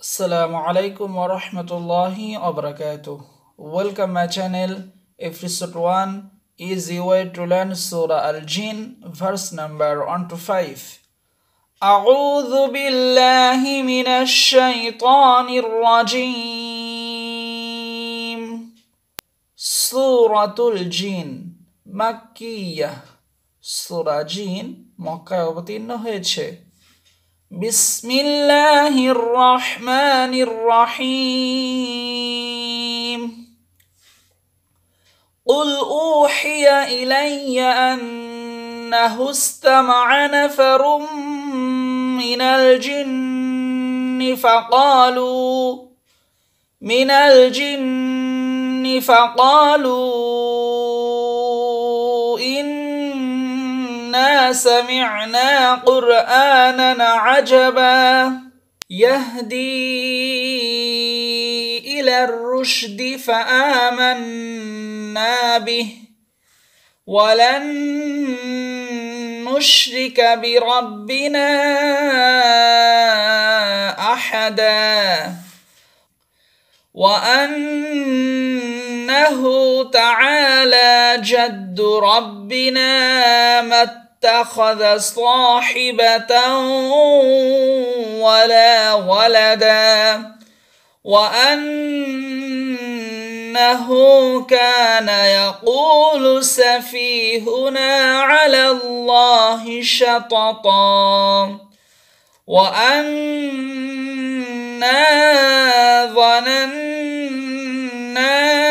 Assalamu alaikum wa rahmatullahi wa barakatuh. Welcome my channel. Episode 1 easy way to learn Surah Al-Jin verse number 1 to 5. أعوذ بالله من الشيطان الرجيم سورة الجن مكية سورة جين মক্কায় অবতীর্ণ হয়েছে بسم الله الرحمن الرحيم قل أوحي إلي أنه استمع نفر من الجن فقالوا من الجن فقالوا سمعنا قرانا عجبا يهدي الى الرشد فامنا به ولن نشرك بربنا احدا وانه تعالى جد ربنا ما اتخذ صاحبة ولا ولدا وأنه كان يقول سفيهنا على الله شططا وأنا ظننا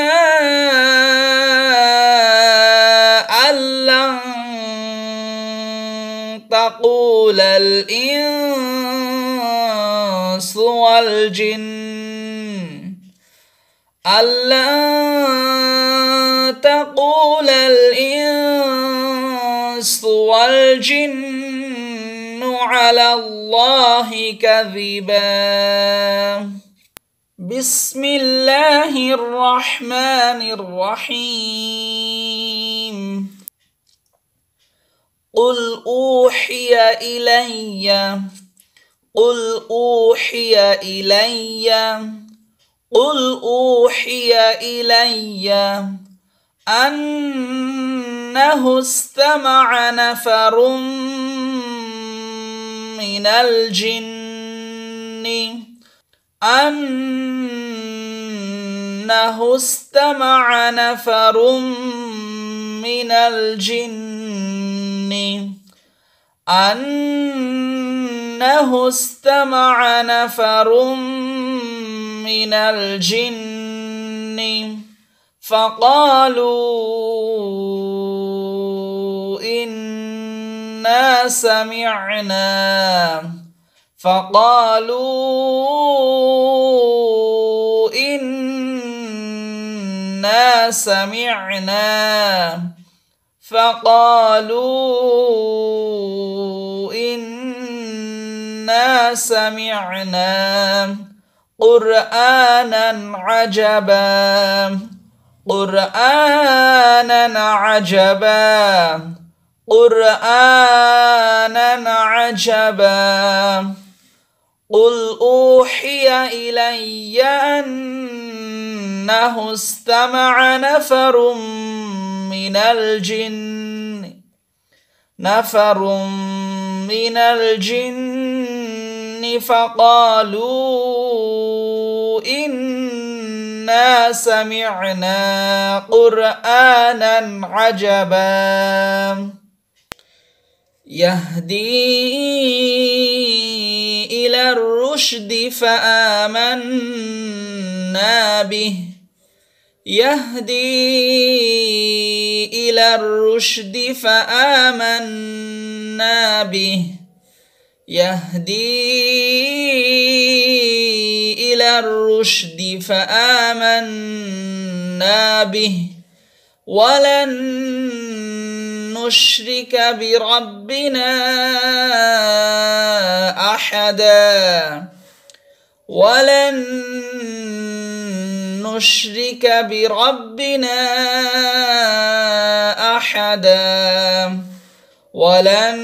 يقول الإنس والجن ألا تقول الإنس والجن على الله كذبا بسم الله الرحمن الرحيم قل أوحي إلي قل أوحي إلي قل أوحي إلي أنه استمع نفر من الجن أنه استمع نفر من الجن أنه استمع نفر من الجن فقالوا إنا سمعنا فقالوا إنا سمعنا فقالوا إنا سمعنا قرآنا عجبا قرآنا عجبا قرآنا عجبا قل أوحي إلي أنه استمع نفر من الجن نفر من الجن فقالوا إنا سمعنا قرآنا عجبا يهدي إلى الرشد فآمنا به يهدي الى الرشد فامنا به يهدي الى الرشد فامنا به ولن نشرك بربنا احدا ولن نشرك بربنا احدا ولن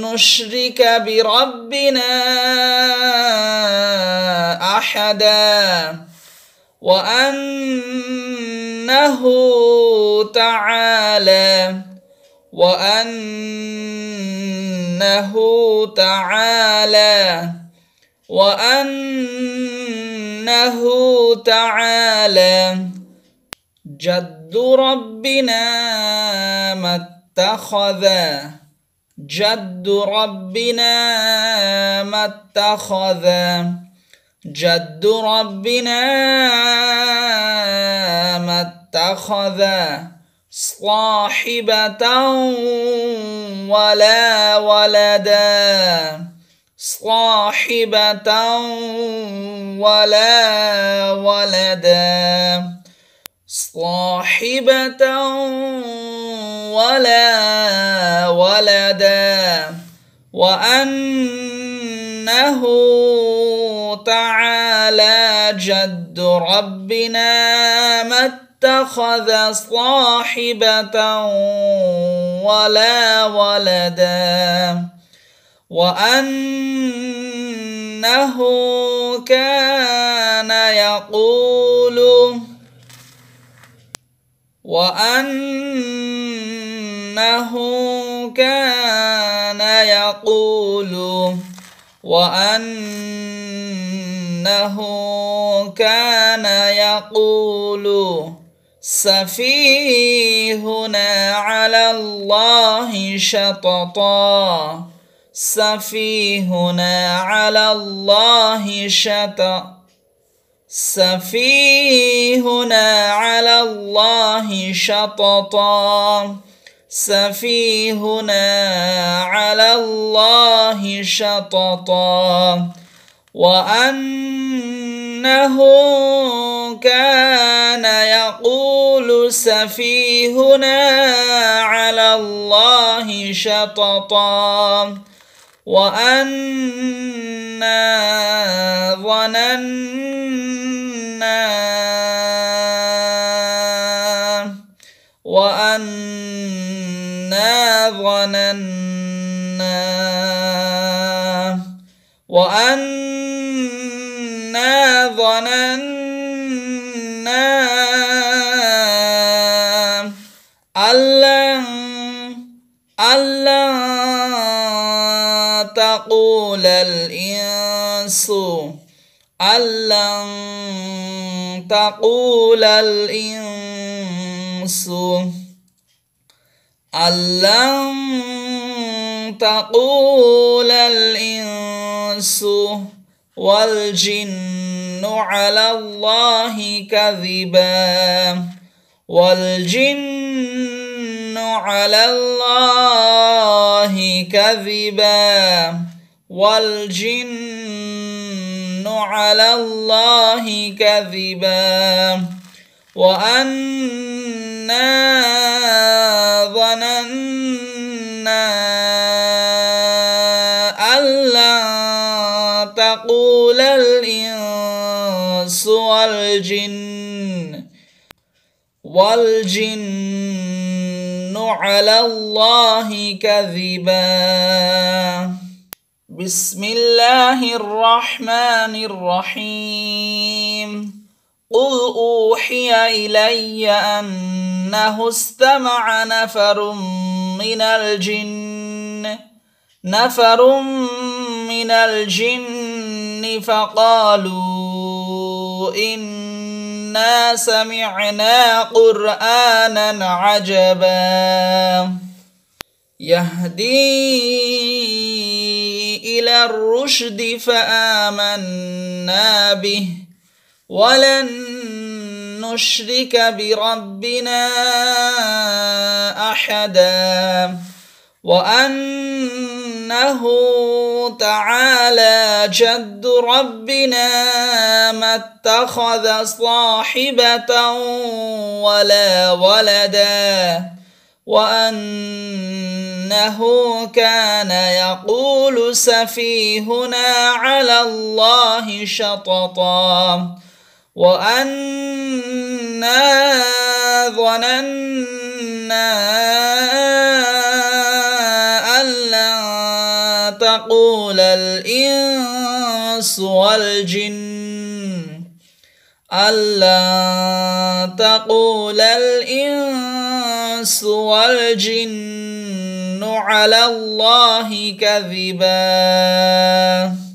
نشرك بربنا احدا وانه تعالى وانه تعالى وأنه تعالى جد ربنا ما اتخذ جد ربنا ما اتخذ جد ربنا ما اتخذ صاحبة ولا ولدا صاحبة ولا ولدا صاحبة ولا ولدا وأنه تعالى جد ربنا ما اتخذ صاحبة ولا ولدا وأنه كان يقول وأنه كان يقول وأنه كان يقول سفيهنا على الله شططا سفيهنا على الله شطأ سفيهنا على الله شططا سفيهنا على الله شططا وأنه كان يقول سفيهنا على الله شططا وأنا ظننا وأنا ظننا وأنا ظننا يقول الإنس ألن تقول الإنس ألن تقول الإنس والجن على الله كذبا والجن على الله كذبا والجن على الله كذبا وأنا ظننا ألا تقول الإنس والجن والجن على الله كذبا بسم الله الرحمن الرحيم قل أوحي إلي أنه استمع نفر من الجن نفر من الجن فقالوا إن إنا سمعنا قرآنا عجبا يهدي إلى الرشد فآمنا به ولن نشرك بربنا أحدا وأن انه تعالى جد ربنا ما اتخذ صاحبه ولا ولدا وانه كان يقول سفيهنا على الله شططا وانا ظننا والإنس والجن ألا تقول الإنس والجن على الله كذباً